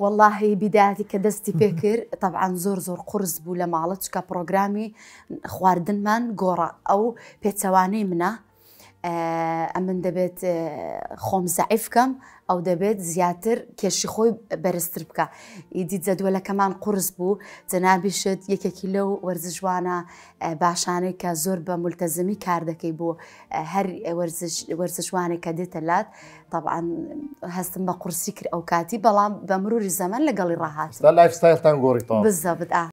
واللهی بیداتی کە دەستی پێکرد تەعاان زۆر زۆر قرس بوو لە ماڵە چکە پرۆگرامی خواردنمان گۆڕە ئەو پێچەوانەی منە ئەم من دەبێت خۆم زعیفکەم ئەو دەبێت زیاتر کێشی خۆی بەرزتر بکە ئیدی جەدوەلەکەمان قرس بوو جەنابیشت یەکێکی لەو وەرزشوانە باشانێک کە زۆر بە ملتەزمی کار دەکەی بۆ هەر وەرزشوانێک کە دێتە لات طبعاان هەستم بە قورسی کرد ئەو کاتی بەڵام بە مروری زەمن لەگەڵی ڕاهات لایفستایلتان گۆڕیتەوە بزە بدە